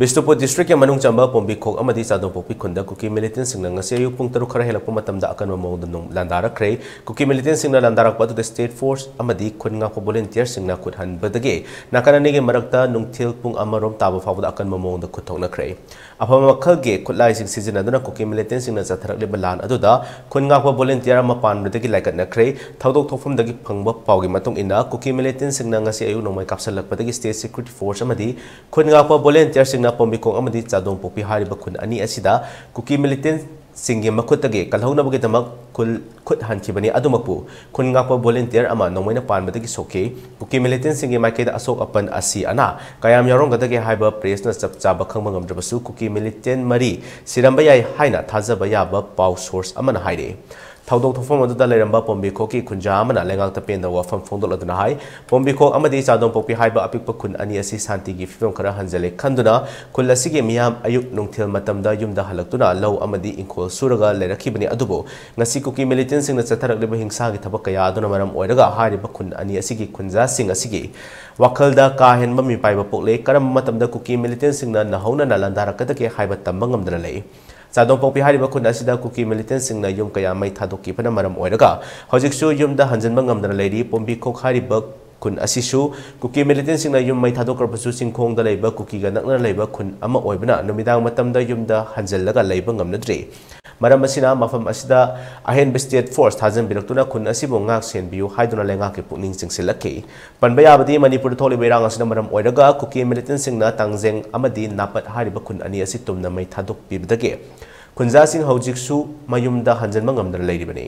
ꯕꯤꯁꯇꯨꯄꯨꯔ ꯗꯤꯁꯇ꯭ꯔꯤꯛꯀꯤ ꯃꯅꯨꯡ ꯆꯟꯕ ꯄꯣꯝꯕꯤ ꯈꯣꯛ ꯑꯃꯗꯤ ꯆꯥꯟꯗꯣ ꯄꯣꯛꯄꯤ ꯈꯨꯟꯗ ꯀꯨꯀꯤ ꯃꯤꯂꯤꯇꯦꯟꯁꯤꯡꯅ ꯉꯁꯤ ꯑꯌꯨꯛ ꯄꯨꯡ ꯇꯔꯨꯛ ꯈꯔ ꯍꯦꯜꯂꯛꯄ ꯃꯇꯝꯗ ꯑꯀꯟꯕ ꯃꯑꯣꯡꯗ ꯅꯣꯡ ꯂꯥꯟꯗꯥꯔꯛꯈ꯭ꯔꯦ ꯀꯨꯀꯤ ꯃꯤꯂꯤꯇꯦꯟꯁꯤꯡꯅ ꯂꯥꯟꯗꯥꯔꯛꯄ ꯑꯗꯨꯗ ꯁ꯭ꯇꯦꯠ ꯐꯣꯔꯁ ꯑꯃꯗꯤ ꯈꯨꯟ ꯉꯥꯛꯄ ꯚꯣꯂꯦꯟꯇꯤꯌꯔꯁꯤꯡꯅ ꯈꯨꯠꯍꯟꯕꯗꯒꯤ ꯅꯥꯀꯟ ꯑꯅꯤꯒꯤ ꯃꯔꯛꯇ ꯅꯨꯡꯊꯤꯜ ꯄꯨꯡ ꯑꯃꯔꯣꯝ ꯇꯥꯕ ꯐꯥꯎꯕꯗ ꯑꯀꯟꯕ ꯃꯑꯣꯡꯗ ꯈꯨꯠꯊꯣꯛꯅꯈ꯭ꯔꯦ ꯑꯐꯕ ꯃꯈꯜꯒꯤ ꯈꯨꯠꯂꯥꯏꯁꯤꯡ ꯁꯤꯖꯤꯟꯅꯗꯨꯅ ꯀꯨꯀꯤ ꯃꯤꯂꯤꯇꯦꯟꯁꯤꯡꯅ ꯆꯠꯊꯔꯛꯂꯤꯕ ꯂꯥꯟ ꯑꯗꯨꯗ ꯈꯨꯟ ꯉꯥꯛꯄ ꯚꯣꯂꯦꯟꯇꯤꯌꯔ ꯑꯃ ꯄꯥꯟꯕꯗꯒꯤ ꯂꯥꯏꯀꯠꯅꯈ꯭ꯔꯦ ꯊꯧꯗꯣꯛ ꯊꯣꯛꯐꯝꯗꯒꯤ ꯐꯪꯕ ꯄꯥꯎꯒꯤ ꯃꯇꯨꯡ ꯏꯟꯅ ꯀꯨꯀꯤ ꯃꯤꯂꯤꯇꯦꯟꯁꯤꯡꯅ ꯉꯁꯤ ꯑꯌꯨꯛ ꯅꯣꯡꯃꯩ ꯀꯥꯞꯁꯤꯜꯂꯛꯄꯗꯒꯤ ꯁ꯭ꯇꯦꯠ ꯁꯦꯀ꯭ꯌꯨꯔꯤꯇꯤ ꯐꯣꯔꯁ ꯑꯃꯗꯤ ꯈꯨꯟ ꯉꯥꯛꯄ ꯚꯣꯂꯦꯟꯇꯤꯌꯔꯁꯤꯡꯅ ꯂꯣꯏꯅ ꯄꯣꯝꯕꯤꯈꯣꯡ ꯑꯃꯗꯤ ꯆꯥꯗꯣꯡ ꯄꯣꯛꯄꯤ ꯍꯥꯏꯔꯤꯕ ꯈꯨꯟ ꯑꯅꯤ ꯑꯁꯤꯗ ꯀꯨꯀꯤ ꯃꯤꯂꯤꯇꯦꯟꯁꯤꯡꯒꯤ ꯃꯈꯨꯠꯇꯒꯤ ꯀꯜꯍꯧꯅꯕꯒꯤꯗꯃꯛ ꯈꯨꯜ ꯈꯨꯠ ꯍꯟꯈꯤꯕꯅꯤ ꯑꯗꯨꯃꯛꯄꯨ ꯈꯨꯟ ꯉꯥꯛꯄ ꯚꯣꯂꯦꯟꯇꯤꯌꯔ ꯑꯃ ꯅꯣꯡꯃꯩꯅ ꯄꯥꯟꯕꯗꯒꯤ ꯁꯣꯛꯈꯤ ꯀꯨꯀꯤ ꯃꯤꯂꯤꯇꯦꯟꯁꯤꯡꯒꯤ ꯃꯥꯏꯀꯩꯗ ꯑꯁꯣꯛ ꯑꯄꯟ ꯑꯁꯤ ꯑꯅꯥ ꯀꯌꯥꯝ ꯌꯥꯎꯔꯝꯒꯗꯒꯦ ꯍꯥꯏꯕ ꯄ꯭ꯔꯦꯁꯅ ꯆꯞ ꯆꯥꯕ ꯈꯪꯕ ꯉꯝꯗ꯭ꯔꯕꯁꯨ ꯀꯨꯀꯤ ꯃꯤꯂꯤꯇꯦꯟ ꯃꯔꯤ ꯁꯤꯔꯝꯕ ꯌꯥꯏ ꯍꯥꯏꯅ ꯊꯥꯖꯕ ꯌꯥꯕ ꯄꯥꯎ ꯁꯣꯔꯁ ꯑꯃꯅ ꯍꯥꯏꯔꯛꯏ ꯊꯧꯗꯣꯛ ꯊꯣꯛꯐꯝ ꯑꯗꯨꯗ ꯂꯩꯔꯝꯕ ꯄꯣꯝꯕꯤꯈꯣꯛꯀꯤ ꯈꯨꯟꯖꯥ ꯑꯃꯅ ꯂꯩꯉꯥꯛꯇ ꯄꯦꯟꯗ ꯋꯥꯐꯝ ꯐꯣꯡꯗꯣꯛꯂꯗꯨꯅ ꯍꯥꯏ ꯄꯣꯝꯕꯤꯈꯣꯛ ꯑꯃꯗꯤ ꯆꯥꯗꯣꯡꯄꯣꯛꯄꯤ ꯍꯥꯏꯕ ꯑꯄꯤꯛꯄ ꯈꯨꯟ ꯑꯅꯤ ꯑꯁꯤ ꯁꯥꯟꯇꯤꯒꯤ ꯐꯤꯕꯝ ꯈꯔ ꯍꯟꯖꯜꯂꯦ ꯈꯟꯗꯨꯅ ꯈꯨꯟ ꯑꯁꯤꯒꯤ ꯃꯤꯌꯥꯝ ꯑꯌꯨꯛ ꯅꯨꯡꯊꯤꯜ ꯃꯇꯝꯗ ꯌꯨꯝꯗ ꯍꯜꯂꯛꯇꯨꯅ ꯂꯧ ꯑꯃꯗꯤ ꯏꯪꯈꯣꯜ ꯁꯨꯔꯒ ꯂꯩꯔꯛꯈꯤꯕꯅꯤ ꯑꯗꯨꯕꯨ ꯉꯁꯤ ꯀꯨꯀꯤ ꯃꯤꯂꯤꯇꯦꯟꯁꯤꯡꯅ ꯆꯠꯊꯔꯛꯂꯤꯕ ꯍꯤꯡꯁꯥꯒꯤ ꯊꯕꯛ ꯀꯌꯥ ꯑꯗꯨꯅ ꯃꯔꯝ ꯑꯣꯏꯔꯒ ꯍꯥꯏꯔꯤꯕ ꯈꯨꯟ ꯑꯅꯤ ꯑꯁꯤꯒꯤ ꯈꯨꯟꯖꯥꯁꯤꯡ ꯑꯁꯤꯒꯤ ꯋꯥꯈꯜꯗ ꯀꯥ ꯍꯦꯟꯕ ꯃꯤꯄꯥꯏꯕ ꯄꯣꯛꯂꯦ ꯀꯔꯝꯕ ꯃꯇꯝꯗ ꯀꯨꯀꯤ ꯃꯤꯂꯤꯇꯦꯟꯁꯤꯡꯅ ꯅꯍꯧꯅꯅ ꯂꯥꯟꯗꯥꯔꯛꯀꯗꯒꯦ ꯍꯥꯏꯕ ꯇꯝꯕ ꯉꯝꯗꯅ ꯂꯩ Jadong Pongpi Hari Bakun Asida Kuki Militant Singh Na Yum Kaya Mai Thaduki Pana Maram Oiraga. Hojik Su Yum Da Hanjan Bangam Dana Lady Pongpi Kok Hari Asishu Kuki Militant Singh Na Yum Mai Thaduk Rapasu Singh Kong Da Lai Bakuki Ga Nakna Lai Bakun Ama Oibana Numidang Matam Da Yum Da Hanjan Laga Lai Bangam मरम असिना मफम असिदा अहेनब state force थाजनबिरक्तुना खुन असिबो ngak senbiu haiduna lengak ke pukning singsilaki panbayabadi manipur tholi berang asina maram oiraga kuki militant singna tangjeng amadi napat hariba khun ani asi tumna mai thaduk pibdage khunja sing haujiksu mayumda hanjanma ngamdar leiribani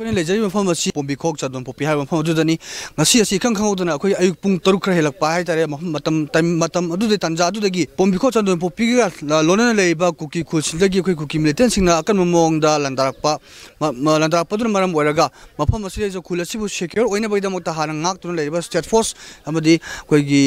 ꯑꯩꯈꯣꯏꯅ ꯂꯩꯖꯔꯤꯕ ꯃꯐꯝ ꯑꯁꯤ ꯄꯣꯝꯕꯤ ꯈꯣꯛ ꯆꯥꯗꯣꯟ ꯄꯣꯛꯄꯤ ꯍꯥꯏꯕ ꯃꯐꯝ ꯑꯗꯨꯗꯅꯤ ꯉꯁꯤ ꯑꯁꯤ ꯏꯈꯪ ꯈꯪꯍꯧꯗꯅ ꯑꯩꯈꯣꯏ ꯑꯌꯨꯛ ꯄꯨꯡ ꯇꯔꯨꯛ ꯈꯔ ꯍꯦꯜꯂꯛꯄ ꯍꯥꯏꯇꯥꯔꯦ ꯃꯐꯝ ꯃꯇꯝ ꯃꯇꯝ ꯑꯗꯨꯗ ꯇꯥꯟꯖꯥ ꯑꯗꯨꯗꯒꯤ ꯄꯣꯝꯕꯤ ꯈꯣꯛ ꯆꯥꯗꯣꯟ ꯄꯣꯛꯄꯤꯒ ꯂꯣꯟꯅꯅ ꯂꯩꯔꯤꯕ ꯀꯨꯀꯤ ꯈꯨꯜꯁꯤꯡꯗꯒꯤ ꯑꯩꯈꯣꯏ ꯀꯨꯀꯤ ꯃꯤꯂꯤꯇꯦꯟꯁꯤꯡꯅ ꯑꯀꯟꯕ ꯃꯑꯣꯡꯗ ꯂꯥꯟꯗꯥꯔꯛꯄ ꯂꯥꯟꯗꯥꯔꯛꯄꯗꯨꯅ ꯃꯔꯝ ꯑꯣꯏꯔꯒ ꯃꯐꯝ ꯑꯁꯤꯗꯁꯨ ꯈꯨꯜ ꯑꯁꯤꯕꯨ ꯁꯦꯀ꯭ꯌꯣꯔ ꯑꯣꯏꯅꯕꯒꯤꯗꯃꯛꯇ ꯍꯥꯟꯅ ꯉꯥꯛꯇꯨꯅ ꯂꯩꯔꯤꯕ ꯁ꯭ꯇꯦꯠ ꯐꯣꯔꯁ ꯑꯃꯗꯤ ꯑꯩꯈꯣꯏꯒꯤ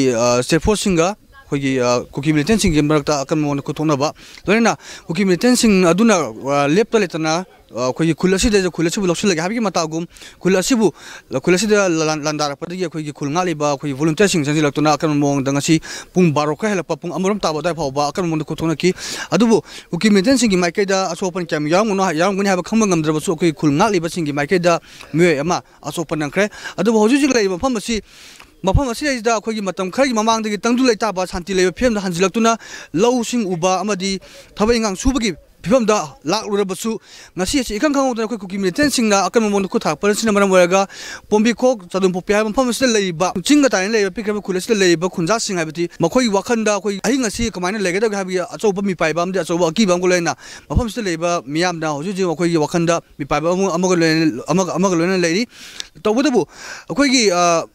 ꯁ꯭ꯇꯦꯠ ꯐꯣꯔꯁꯁꯤꯡꯒ khoi ku ki militant sing gem rakta akam mon ko thona ba lona na ku ki militant sing aduna lep to le tana khoi khulasi de khulasi bu lokshi lagi habi mata gu khulasi bu khulasi de landar pa de khoi khul ngali ba khoi volunteer sing jangi lakto na akam mon danga si pung baro ka helpa pung amrom ta ba da phoba akam mon ko thona ki adu bu ku ki aso aso nang ꯃꯐꯝ ꯑꯁꯤꯗꯩꯁꯤꯗ ꯑꯩꯈꯣꯏꯒꯤ ꯃꯇꯝ ꯈꯔꯒꯤ ꯃꯃꯥꯡꯗꯒꯤ ꯇꯪꯗꯨ ꯂꯩꯇꯥꯕ ꯁꯥꯟꯇꯤ ꯂꯩꯕ ꯐꯤꯕꯝꯗ ꯍꯟꯖꯤꯜꯂꯛꯇꯨꯅ ꯂꯧꯁꯤꯡ ꯎꯕ ꯑꯃꯗꯤ ꯊꯕꯛ ꯏꯪꯈꯥꯡ ꯁꯨꯕꯒꯤ ꯐꯤꯕꯝꯗ ꯂꯥꯛꯂꯨꯔꯕꯁꯨ ꯉꯁꯤ ꯑꯁꯤ ꯏꯈꯪ ꯈꯪꯍꯧꯗꯅ ꯑꯩꯈꯣꯏ ꯀꯨꯀꯤ ꯃꯤꯂꯤꯇꯦꯟꯁꯤꯡꯅ ꯑꯀꯟꯕ ꯃꯑꯣꯡꯗ ꯈꯨꯠ ꯊꯥꯔꯛꯄꯁꯤꯅ ꯃꯔꯝ ꯑꯣꯏꯔꯒ ꯄꯣꯝꯕꯤꯈꯣꯛ ꯆꯗꯨꯝꯄꯣꯛꯄꯤ ꯍꯥꯏꯕ ꯃꯐꯝ ꯑꯁꯤꯗ ꯂꯩꯔꯤꯕ ꯆꯤꯡꯒ ꯇꯥꯏꯅ ꯂꯩꯔꯤꯕ ꯄꯤꯛꯈ꯭ꯔꯕ ꯈꯨꯜ ꯑꯁꯤꯗ ꯂꯩꯔꯤꯕ ꯈꯨꯟꯖꯥꯁꯤꯡ ꯍꯥꯏꯕꯗꯤ ꯃꯈꯣꯏꯒꯤ ꯋꯥꯈꯟꯗ ꯑꯩꯈꯣꯏ ꯑꯍꯤꯡ ꯑꯁꯤ ꯀꯃꯥꯏꯅ ꯂꯩꯒꯗꯒꯦ ꯍꯥꯏꯕꯒꯤ ꯑꯆꯧꯕ ꯃꯤꯄꯥꯏꯕ ꯑꯃꯗꯤ ꯑꯆꯧꯕ ꯑꯀꯤꯕ ꯑꯃꯒ ꯂꯣꯏꯅ ꯃꯐꯝꯁꯤꯗ ꯂꯩꯔꯤꯕ ꯃꯤꯌꯥꯝꯅ ꯍꯧꯖꯤꯛ ꯍꯧꯖꯤꯛ ꯃꯈꯣꯏꯒꯤ ꯋꯥꯈꯟꯗ ꯃꯤꯄꯥꯏꯕ ꯑꯃꯒ ꯂꯣꯏꯅ ꯑꯃꯒ ꯑꯃꯒ ꯂꯣꯏꯅ ꯂꯩꯔꯤ ꯇꯧꯕꯇꯕꯨ ꯑꯩꯈꯣꯏꯒꯤ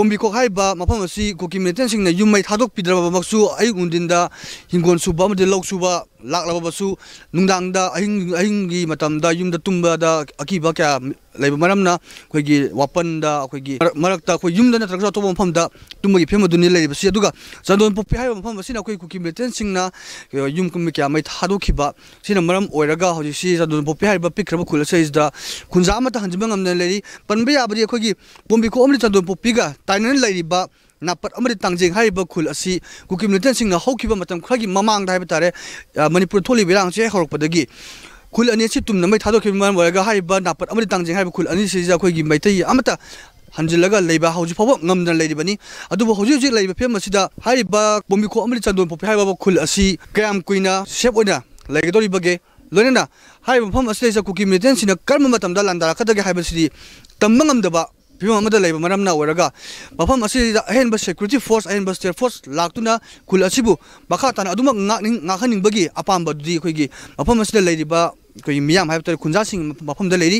bombi ko hai ba ma phang si ko ki maintain sing na yumai thadok pidra ba maksu ai undin da hingon su ba ma de lok su ba lak la ba su nungdang da ahing ahing gi matam da yum da tumba da aki ba kya lai ba maram na khoi gi wapan da khoi gi marak ta khoi yum da na trak to bom pham da tumba gi phema dun lai ba si aduga zan don po hai ba pham ba na khoi ku ki na yum kum kya si na maram oira ga ho ji si hai ba pikra ba khul sa is da khunza ma ta ताइनन लेरिबा नापत अमरि तांजिंग हाइबा खुल असि cookie militant सिंग हौकिबा मतम खरागि ममांग दाइबा तारे मणिपुर थोलि बिरांग से हरपदगि खुल अनि सि तुम नमै थादो खिम मन वरगा हाइबा नापत अमरि खुल अनि सिजा खोइगि मैतै अमता फेम सिदा चंदोन पोपि खुल असि कयाम कुइना सेप फम असि लेसा कुकि कर्म मतम दा लांदा ꯐꯤꯕꯝ ꯑꯃꯗ ꯂꯩꯕ ꯃꯔꯝꯅ ꯑꯣꯏꯔꯒ ꯃꯐꯝ ꯑꯁꯤꯗ ꯑꯍꯦꯟꯕ ꯁꯦꯀ꯭ꯌꯨꯔꯤꯇꯤ ꯐꯣꯔꯁ ꯑꯍꯦꯟꯕ ꯁ꯭ꯇꯦꯠ ꯐꯣꯔꯁ ꯂꯥꯛꯇꯨꯅ ꯈꯨꯜ ꯑꯁꯤꯕꯨ ꯃꯈꯥ ꯇꯥꯅ ꯑꯗꯨꯃꯛ ꯉꯥꯛꯍꯟꯅꯤꯡꯕꯒꯤ ꯑꯄꯥꯝꯕ ꯑꯗꯨꯗꯤ ꯑꯩꯈꯣꯏꯒꯤ ꯃꯐꯝ ꯑꯁꯤꯗ ꯂꯩꯔꯤꯕ ꯑꯩꯈꯣꯏꯒꯤ ꯃꯤꯌꯥꯝ ꯍꯥꯏꯕ ꯇꯥꯔꯦ ꯈꯨꯟꯖꯥꯁꯤꯡ ꯃꯐꯝꯗ ꯂꯩꯔꯤ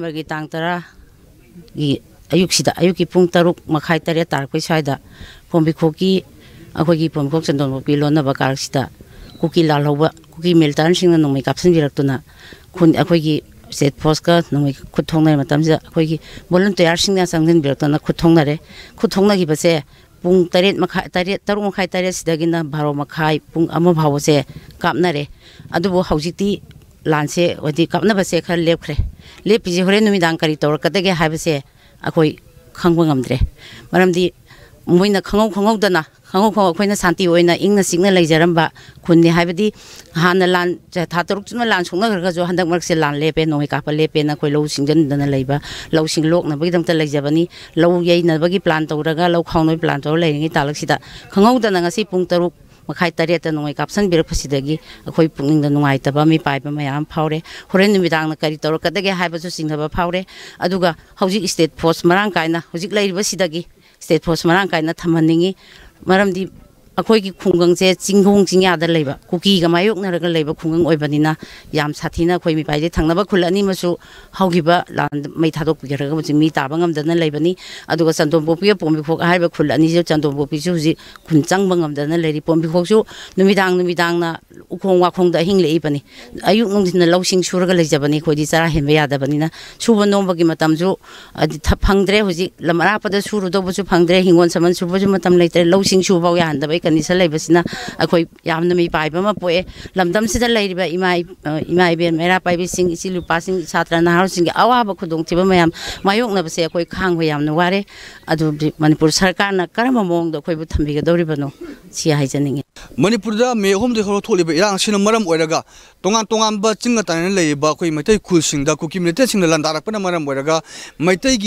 ꯅꯕꯔꯒꯤ ꯇꯥꯡ ꯇꯔꯥꯒꯤ ꯑꯌꯨꯛꯁꯤꯗ ꯑꯌꯨꯛꯀꯤ ꯄꯨꯡ ꯇꯔꯨꯛ ꯃꯈꯥꯏ ꯇꯔꯦꯠ ꯇꯥꯔꯛꯄꯩ ꯁ꯭ꯋꯥꯏꯗ ꯄꯣꯝꯕꯤꯈꯣꯛꯀꯤ ꯑꯩꯈꯣꯏꯒꯤ ꯄꯣꯝꯕꯤꯈꯣꯛ ꯆꯟꯗꯣꯟꯄꯣꯛꯄꯤ ꯂꯣꯟꯅꯕ ꯀꯥꯔꯛꯁꯤꯗ ꯀꯨꯀꯤ ꯂꯥꯜꯍꯧꯕ ꯀꯨꯀꯤ ꯃꯤꯂꯤꯇꯔꯟꯁꯤꯡꯅ ꯅꯣꯡꯃꯩ ꯀꯥꯞꯁꯤꯟꯕꯤꯔꯛꯇꯨꯅ ꯈꯨꯟ ꯑꯩꯈꯣꯏꯒꯤ 셋 포스가 너무 고통날 맞담자 거기 물론 또 야싱나 상든 비었던 고통날에 고통나기 버세 뿡 따릿 마카 따릿 따로 마카 따릿 시다기나 바로 마카 뿡 아마 바보세 깝나래 아두보 하우지티 란세 어디 깝나버세 카 렙크레 렙이지 호레 누미당 까리 떠올 까대게 하버세 아코이 강광 감드레 마람디 모이나 강홍 강홍다나 ꯈꯪꯍꯧ ꯈꯪꯍꯧ ꯑꯩꯈꯣꯏꯅ ꯁꯥꯟꯇꯤ ꯑꯣꯏꯅ ꯏꯪꯅ ꯆꯤꯛꯅ ꯂꯩꯖꯔꯝꯕ ꯈꯨꯟꯅꯤ ꯍꯥꯏꯕꯗꯤ ꯍꯥꯟꯅ ꯂꯥꯟ ꯊꯥ ꯇꯔꯨꯛ ꯆꯨꯞꯅ ꯂꯥꯟ ꯁꯣꯛꯅꯈ꯭ꯔꯒꯁꯨ ꯍꯟꯗꯛ ꯃꯔꯛꯁꯦ ꯂꯥꯟ ꯂꯦꯞꯄꯦ ꯅꯣꯡꯃꯩ ꯀꯥꯞꯄ ꯂꯦꯞꯄꯦꯅ ꯑꯩꯈꯣꯏ ꯂꯧ ꯁꯤꯡꯖꯟꯗꯅ ꯂꯩꯕ ꯂꯧꯁꯤꯡ ꯂꯣꯛꯅꯕꯒꯤꯗꯃꯛꯇ ꯂꯩꯖꯕꯅꯤ ꯂꯧ ꯌꯩꯅꯕꯒꯤ ꯄ꯭ꯂꯥꯟ ꯇꯧꯔꯒ ꯂꯧ ꯈꯥꯎꯅꯕꯒꯤ ꯄ꯭ꯂꯥꯟ ꯇꯧꯔꯒ ꯂꯩꯔꯤꯉꯩ ꯇꯥꯂꯛꯁꯤꯗ ꯈꯪꯍꯧꯗꯅ ꯉꯁꯤ ꯄꯨꯡ ꯇꯔꯨꯛ ꯃꯈꯥꯏ ꯇꯔꯦꯠꯇ ꯅꯣꯡꯃꯩ ꯀꯥꯞꯁꯤꯟꯕꯤꯔꯛꯄꯁꯤꯗꯒꯤ ꯑꯩꯈꯣꯏ ꯄꯨꯛꯅꯤꯡꯗ ꯅꯨꯡꯉꯥꯏꯇꯕ ꯃꯤ ꯄꯥꯏꯕ ꯃꯌꯥꯝ ꯐꯥꯎꯔꯦ ꯍꯣꯔꯦꯟ ꯅꯨꯃꯤꯗꯥꯡꯅ ꯀꯔꯤ ꯇꯧꯔꯛꯀꯗꯒꯦ ꯍꯥꯏꯕꯁꯨ ꯆꯤꯡꯅꯕ ꯐꯥꯎꯔꯦ ꯑꯗꯨꯒ ꯍꯧꯖꯤꯛ ꯏꯁꯇꯦꯠ ꯐꯣꯔꯁ ꯃꯔꯥꯡ ꯀꯥꯏꯅ ꯍꯧꯖꯤꯛ ꯂꯩꯔꯤꯕꯁꯤꯗꯒꯤ ꯏꯁꯇꯦꯠ ꯐꯣꯔꯁ ꯃꯔꯥꯡ ꯀꯥꯏꯅ ꯊꯝꯍꯟꯅꯤꯡꯉꯤ मरमदीप ꯑꯩꯈꯣꯏꯒꯤ ꯈꯨꯡꯒꯪꯁꯦ ꯆꯤꯡꯈꯣꯡ ꯆꯤꯡꯌꯥꯗ ꯂꯩꯕ ꯀꯨꯀꯤꯒ ꯃꯥꯌꯣꯛꯅꯔꯒ ꯂꯩꯕ ꯈꯨꯡꯒꯪ ꯑꯣꯏꯕꯅꯤꯅ ꯌꯥꯝ ꯁꯥꯊꯤꯅ ꯑꯩꯈꯣꯏ ꯃꯤꯄꯥꯏꯗꯩ ꯊꯪꯅꯕ ꯈꯨꯜ ꯑꯅꯤꯃꯁꯨ ꯍꯧꯈꯤꯕ ꯂꯥꯟ ꯃꯩ ꯊꯥꯗꯣꯛꯄꯤꯈ꯭ꯔꯒ ꯍꯧꯖꯤꯛ ꯃꯤ ꯇꯥꯕ ꯉꯝꯗꯅ ꯂꯩꯕꯅꯤ ꯑꯗꯨꯒ ꯆꯟꯗꯣꯟꯄꯣꯛꯄꯤꯒ ꯄꯣꯝꯕꯤꯈꯣꯛ ꯍꯥꯏꯔꯤꯕ ꯈꯨꯜ ꯑꯅꯤꯁꯤꯁꯨ ꯆꯟꯗꯣꯟꯄꯣꯛꯄꯤꯁꯨ ꯍꯧꯖꯤꯛ ꯈꯨꯟ ꯆꯪꯕ ꯉꯝꯗꯅ ꯂꯩꯔꯤ ꯄꯣꯝꯕꯤꯈꯣꯛꯁꯨ ꯅꯨꯃꯤꯗꯥꯡ ꯅꯨꯃꯤꯗꯥꯡꯅ ꯎꯈꯣꯡ ꯋꯥꯈꯣꯡꯗ ꯑꯍꯤꯡ ꯂꯦꯛꯏꯕꯅꯤ ꯑꯌꯨꯛ ꯅꯨꯡꯊꯤꯟꯗ ꯂꯧꯁꯤꯡ ꯁꯨꯔꯒ ꯂꯩꯖꯕꯅꯤ ꯑꯩꯈꯣꯏꯗꯤ ꯆꯔꯥ ꯍꯦꯟꯕ ꯌꯥꯗꯕꯅꯤꯅ ꯁꯨꯕ ꯅꯣꯝꯕꯒꯤ ꯃꯇꯝꯁꯨ ꯐꯪꯗ꯭ꯔꯦ ꯍꯧꯖꯤꯛ ꯂꯝ ꯑꯔꯥꯞꯄꯗ ꯁꯨꯔꯨꯗꯧꯕꯁꯨ ꯐꯪꯗ꯭ꯔꯦ ꯍꯤꯡꯒꯣꯜ ꯁꯝꯕꯜ ꯁꯨꯕꯁꯨ ꯃꯇꯝ ꯂꯩꯇ꯭ꯔꯦ ꯂꯧꯁꯤꯡ ꯁꯨꯐꯥꯎ ꯌꯥꯍꯟꯗꯕ कन्डिसनलेसएस मैर पाइविु सात्र नभे खानेवारे अब म सरका न कर मौँदा अहिले थम्गदौरीनोनि मपर मे अलि इराम तोगानो चिग ता अल कुन लन्तामै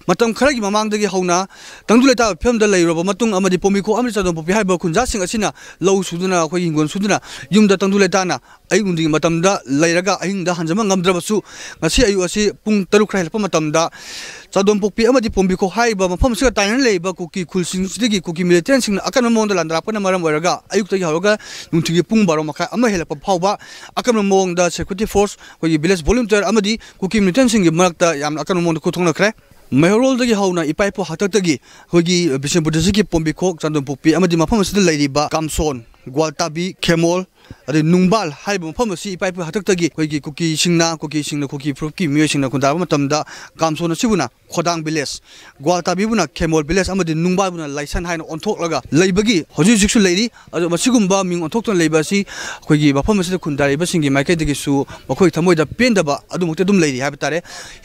ꯃꯇꯝ ꯈꯔꯒꯤ ꯃꯃꯥꯡꯗꯒꯤ ꯍꯧꯅ ꯇꯪꯗꯨ ꯂꯩꯇꯥꯕ ꯐꯤꯕꯝꯗ ꯂꯩꯔꯕ ꯃꯇꯨꯡ ꯑꯃꯗꯤ ꯄꯣꯝꯕꯤꯈꯣꯛ ꯑꯃꯗꯤ ꯆꯥꯗꯣꯡ ꯄꯣꯛꯄꯤ ꯍꯥꯏꯕ ꯈꯨꯟꯖꯥꯁꯤꯡ ꯑꯁꯤꯅ ꯂꯧ ꯁꯨꯗꯨꯅ ꯑꯩꯈꯣꯏꯒꯤ ꯍꯤꯡꯒꯣꯜ ꯁꯨꯗꯨꯅ ꯌꯨꯝꯗ ꯇꯪꯗꯨ ꯂꯩꯇꯥꯅ ꯑꯌꯨꯛ ꯅꯨꯡꯊꯤꯟꯒꯤ ꯃꯇꯝꯗ ꯂꯩꯔꯒ ꯑꯍꯤꯡꯗ ꯍꯟꯖꯕ ꯉꯝꯗ꯭ꯔꯕꯁꯨ ꯉꯁꯤ ꯑꯌꯨꯛ ꯑꯁꯤ ꯄꯨꯡ ꯇꯔꯨꯛ ꯈꯔ ꯍꯦꯜꯂꯛꯄ ꯃꯇꯝꯗ ꯆꯥꯗꯣꯡ ꯄꯣꯛꯄꯤ ꯑꯃꯗꯤ ꯄꯣꯝꯕꯤꯈꯣꯛ ꯍꯥꯏꯔꯤꯕ ꯃꯐꯝ ꯑꯁꯤꯒ ꯇꯥꯏꯅꯅ ꯂꯩꯕ ꯀꯨꯀꯤ ꯈꯨꯜꯁꯤꯡꯁꯤꯗꯒꯤ ꯀꯨꯀꯤ ꯃꯤꯂꯤꯇꯦꯟꯁꯤꯡꯅ ꯑꯀꯟꯕ ꯃꯑꯣꯡꯗ ꯂꯥꯟꯗꯥꯔꯛꯄꯅ ꯃꯔꯝ ꯑꯣꯏꯔꯒ ꯑꯌꯨꯛꯇꯒꯤ ꯍꯧꯔꯒ ꯅꯨꯡꯊꯤꯜꯒꯤ ꯄꯨꯡ ꯕꯥꯔꯣ ꯃꯈꯥꯏ ꯑꯃ ꯍꯦꯜꯂꯛꯄ ꯐꯥꯎꯕ ꯑꯀꯟꯕ ꯃꯑꯣꯡꯗ ꯁꯦꯀ꯭ꯌꯨꯔꯤꯇꯤ ꯐꯣꯔꯁ ꯑꯩꯈꯣꯏꯒꯤ ꯚꯤꯂꯦꯖ ꯚꯣꯂꯨꯟꯇꯤꯌꯔ ꯑꯃꯗꯤ ꯀꯨꯀꯤ ꯃꯤꯂꯤꯇꯦꯟꯁꯤꯡꯒꯤ ꯃꯔꯛꯇ ꯌꯥꯝꯅ ꯑꯀꯟꯕ ꯃꯑꯣꯡꯗ ꯈꯨꯊꯣꯛꯅꯈ꯭ꯔꯦ ꯃꯦꯍꯔꯣꯜ ꯗꯒꯤ ꯍꯧꯅ ꯏꯄꯥꯏꯄꯣ ꯍꯥꯛꯇꯛꯇꯒꯤ ꯑꯩꯈꯣꯏꯒꯤ ꯕꯤꯁꯦꯝꯄꯨꯔ ꯗꯤꯁꯇ꯭ꯔꯤꯛꯀꯤ ꯄꯣꯝꯕꯤꯈꯣꯛ ꯆꯥꯟꯗꯣꯟꯄꯣꯛꯄꯤ ꯑꯃꯗꯤ ꯃꯐꯝ ꯑꯁꯤꯗ ꯂꯩꯔꯤꯕ ꯀꯥꯝꯁꯣꯟ ग्वाल्टाबी खेमोल अरे नुंबाल हाइब मफम सि इपाइप हटक्तगी कोइगी कुकी सिंगना कुकी सिंगना कुकी प्रूफकी मियो सिंगना खुदा मतमदा कामसोन सिबुना खोदांग विलेज ग्वाल्टाबी बुना खेमोल विलेज अमदि नुंबाल बुना लाइसन हाइन ओनथोक लगा लैबगी हजु जिक्सु लैरी अरे मसिगुम्बा मिंग ओनथोक तन लैबा अदु दुम लैरी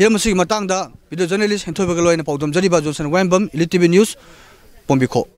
हे जर्नलिस्ट जोसन वाइम्बम इलिटिबी न्यूज पोम्बिखो